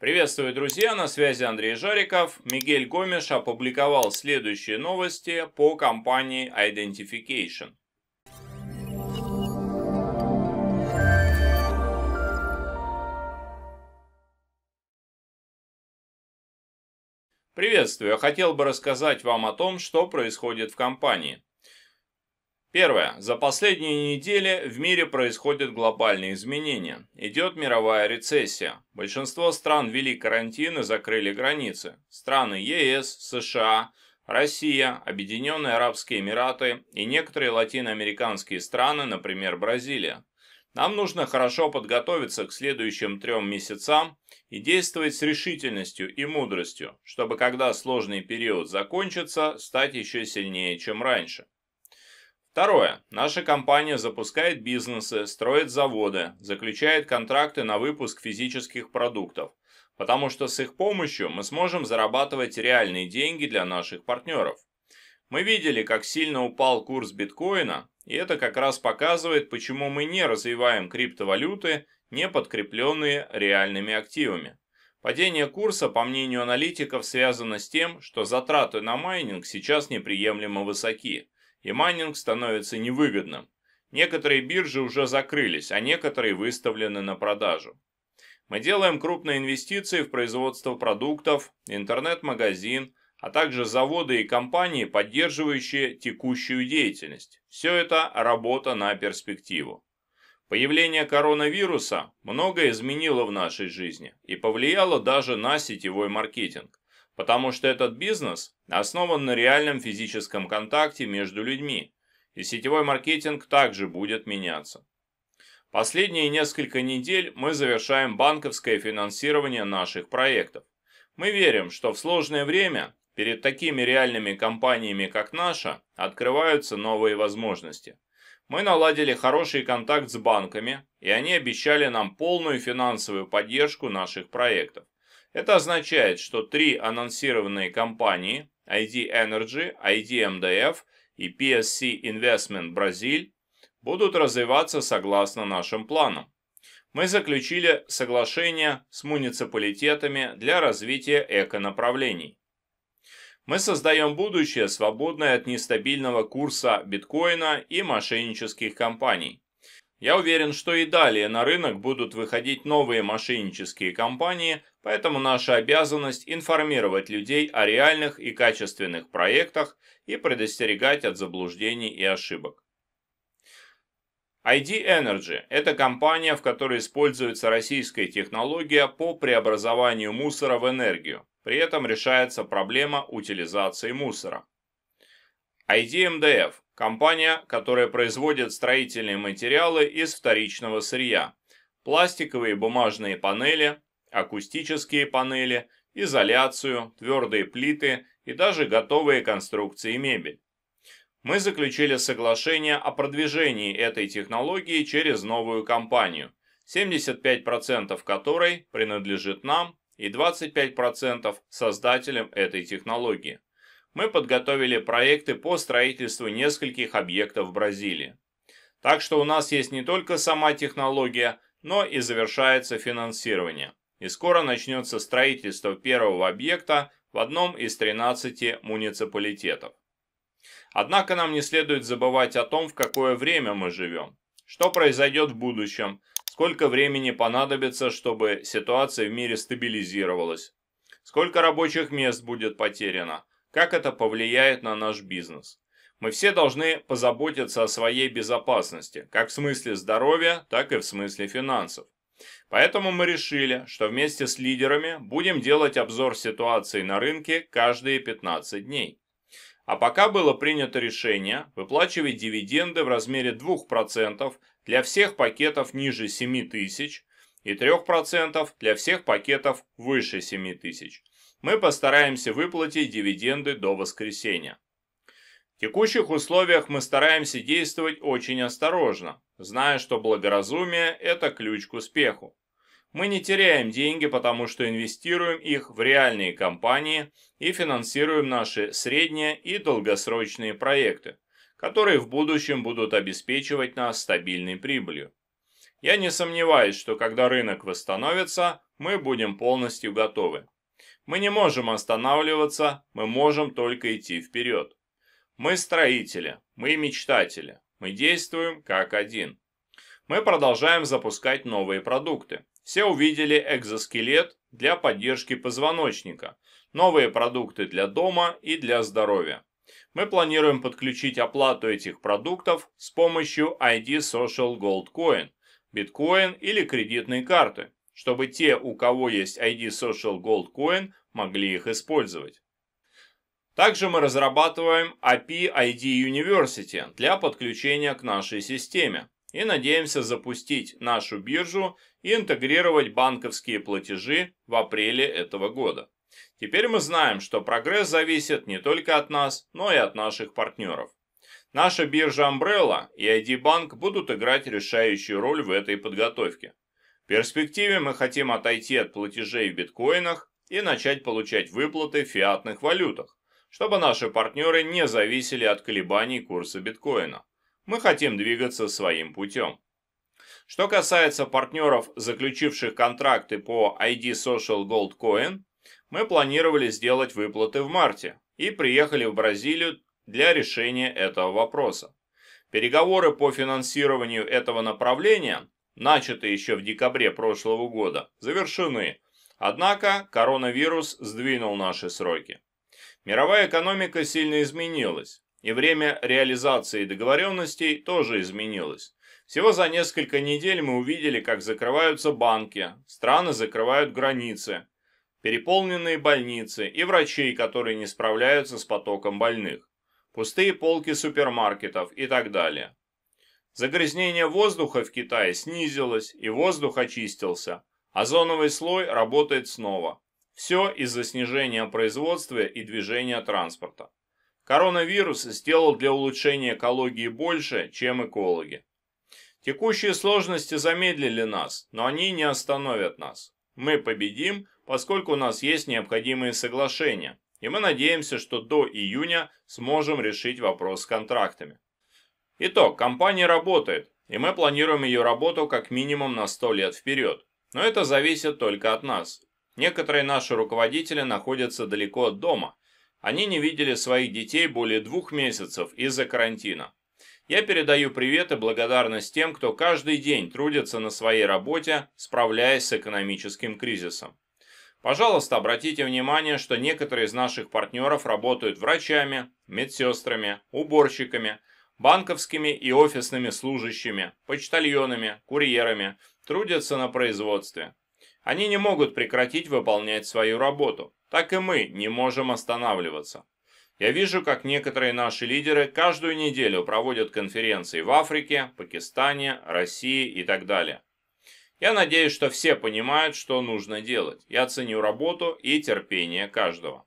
Приветствую, друзья! На связи Андрей Жариков. Мигель Гомеш опубликовал следующие новости по компании Identification. Приветствую! хотел бы рассказать вам о том, что происходит в компании. Первое. За последние недели в мире происходят глобальные изменения. Идет мировая рецессия. Большинство стран ввели карантин и закрыли границы. Страны ЕС, США, Россия, Объединенные Арабские Эмираты и некоторые латиноамериканские страны, например, Бразилия. Нам нужно хорошо подготовиться к следующим трем месяцам и действовать с решительностью и мудростью, чтобы когда сложный период закончится, стать еще сильнее, чем раньше. Второе. Наша компания запускает бизнесы, строит заводы, заключает контракты на выпуск физических продуктов, потому что с их помощью мы сможем зарабатывать реальные деньги для наших партнеров. Мы видели, как сильно упал курс биткоина, и это как раз показывает, почему мы не развиваем криптовалюты, не подкрепленные реальными активами. Падение курса, по мнению аналитиков, связано с тем, что затраты на майнинг сейчас неприемлемо высоки – и майнинг становится невыгодным. Некоторые биржи уже закрылись, а некоторые выставлены на продажу. Мы делаем крупные инвестиции в производство продуктов, интернет-магазин, а также заводы и компании, поддерживающие текущую деятельность. Все это работа на перспективу. Появление коронавируса многое изменило в нашей жизни и повлияло даже на сетевой маркетинг потому что этот бизнес основан на реальном физическом контакте между людьми, и сетевой маркетинг также будет меняться. Последние несколько недель мы завершаем банковское финансирование наших проектов. Мы верим, что в сложное время перед такими реальными компаниями, как наша, открываются новые возможности. Мы наладили хороший контакт с банками, и они обещали нам полную финансовую поддержку наших проектов. Это означает, что три анонсированные компании ID Energy, ID MDF и PSC Investment Brazil будут развиваться согласно нашим планам. Мы заключили соглашение с муниципалитетами для развития эко-направлений. Мы создаем будущее, свободное от нестабильного курса биткоина и мошеннических компаний. Я уверен, что и далее на рынок будут выходить новые мошеннические компании, Поэтому наша обязанность информировать людей о реальных и качественных проектах и предостерегать от заблуждений и ошибок. ID Energy – это компания, в которой используется российская технология по преобразованию мусора в энергию. При этом решается проблема утилизации мусора. ID MDF – компания, которая производит строительные материалы из вторичного сырья. Пластиковые бумажные панели, акустические панели, изоляцию, твердые плиты и даже готовые конструкции мебель. Мы заключили соглашение о продвижении этой технологии через новую компанию, 75% которой принадлежит нам и 25% создателям этой технологии. Мы подготовили проекты по строительству нескольких объектов в Бразилии. Так что у нас есть не только сама технология, но и завершается финансирование и скоро начнется строительство первого объекта в одном из 13 муниципалитетов. Однако нам не следует забывать о том, в какое время мы живем, что произойдет в будущем, сколько времени понадобится, чтобы ситуация в мире стабилизировалась, сколько рабочих мест будет потеряно, как это повлияет на наш бизнес. Мы все должны позаботиться о своей безопасности, как в смысле здоровья, так и в смысле финансов. Поэтому мы решили, что вместе с лидерами будем делать обзор ситуации на рынке каждые 15 дней. А пока было принято решение выплачивать дивиденды в размере 2% для всех пакетов ниже 7 тысяч и 3% для всех пакетов выше 7 тысяч. Мы постараемся выплатить дивиденды до воскресенья. В текущих условиях мы стараемся действовать очень осторожно, зная, что благоразумие – это ключ к успеху. Мы не теряем деньги, потому что инвестируем их в реальные компании и финансируем наши средние и долгосрочные проекты, которые в будущем будут обеспечивать нас стабильной прибылью. Я не сомневаюсь, что когда рынок восстановится, мы будем полностью готовы. Мы не можем останавливаться, мы можем только идти вперед. Мы строители, мы мечтатели, мы действуем как один. Мы продолжаем запускать новые продукты. Все увидели экзоскелет для поддержки позвоночника, новые продукты для дома и для здоровья. Мы планируем подключить оплату этих продуктов с помощью ID Social Gold Coin, биткоин или кредитной карты, чтобы те, у кого есть ID Social Gold Coin, могли их использовать. Также мы разрабатываем API ID University для подключения к нашей системе и надеемся запустить нашу биржу и интегрировать банковские платежи в апреле этого года. Теперь мы знаем, что прогресс зависит не только от нас, но и от наших партнеров. Наша биржа Umbrella и ID Bank будут играть решающую роль в этой подготовке. В перспективе мы хотим отойти от платежей в биткоинах и начать получать выплаты в фиатных валютах, чтобы наши партнеры не зависели от колебаний курса биткоина. Мы хотим двигаться своим путем. Что касается партнеров, заключивших контракты по ID Social Gold Coin, мы планировали сделать выплаты в марте и приехали в Бразилию для решения этого вопроса. Переговоры по финансированию этого направления, начатые еще в декабре прошлого года, завершены, однако коронавирус сдвинул наши сроки. Мировая экономика сильно изменилась, и время реализации договоренностей тоже изменилось. Всего за несколько недель мы увидели, как закрываются банки, страны закрывают границы, переполненные больницы и врачей, которые не справляются с потоком больных, пустые полки супермаркетов и так далее. Загрязнение воздуха в Китае снизилось, и воздух очистился. Озоновый а слой работает снова. Все из-за снижения производства и движения транспорта. Коронавирус сделал для улучшения экологии больше, чем экологи. Текущие сложности замедлили нас, но они не остановят нас. Мы победим, поскольку у нас есть необходимые соглашения, и мы надеемся, что до июня сможем решить вопрос с контрактами. Итог, компания работает, и мы планируем ее работу как минимум на 100 лет вперед. Но это зависит только от нас, Некоторые наши руководители находятся далеко от дома. Они не видели своих детей более двух месяцев из-за карантина. Я передаю привет и благодарность тем, кто каждый день трудится на своей работе, справляясь с экономическим кризисом. Пожалуйста, обратите внимание, что некоторые из наших партнеров работают врачами, медсестрами, уборщиками, банковскими и офисными служащими, почтальонами, курьерами, трудятся на производстве. Они не могут прекратить выполнять свою работу, так и мы не можем останавливаться. Я вижу, как некоторые наши лидеры каждую неделю проводят конференции в Африке, Пакистане, России и так далее. Я надеюсь, что все понимают, что нужно делать. Я ценю работу и терпение каждого.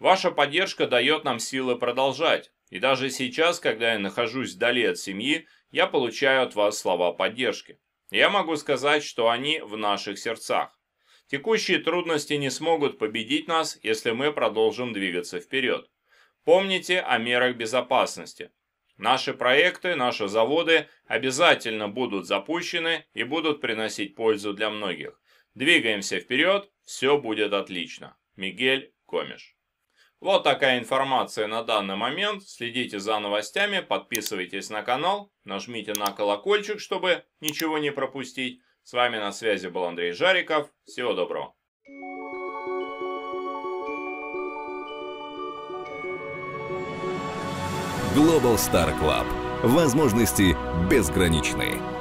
Ваша поддержка дает нам силы продолжать. И даже сейчас, когда я нахожусь вдали от семьи, я получаю от вас слова поддержки. Я могу сказать, что они в наших сердцах. Текущие трудности не смогут победить нас, если мы продолжим двигаться вперед. Помните о мерах безопасности. Наши проекты, наши заводы обязательно будут запущены и будут приносить пользу для многих. Двигаемся вперед, все будет отлично. Мигель Комиш. Вот такая информация на данный момент. Следите за новостями, подписывайтесь на канал, нажмите на колокольчик, чтобы ничего не пропустить. С вами на связи был Андрей Жариков. Всего доброго. Global Star Club. Возможности безграничные.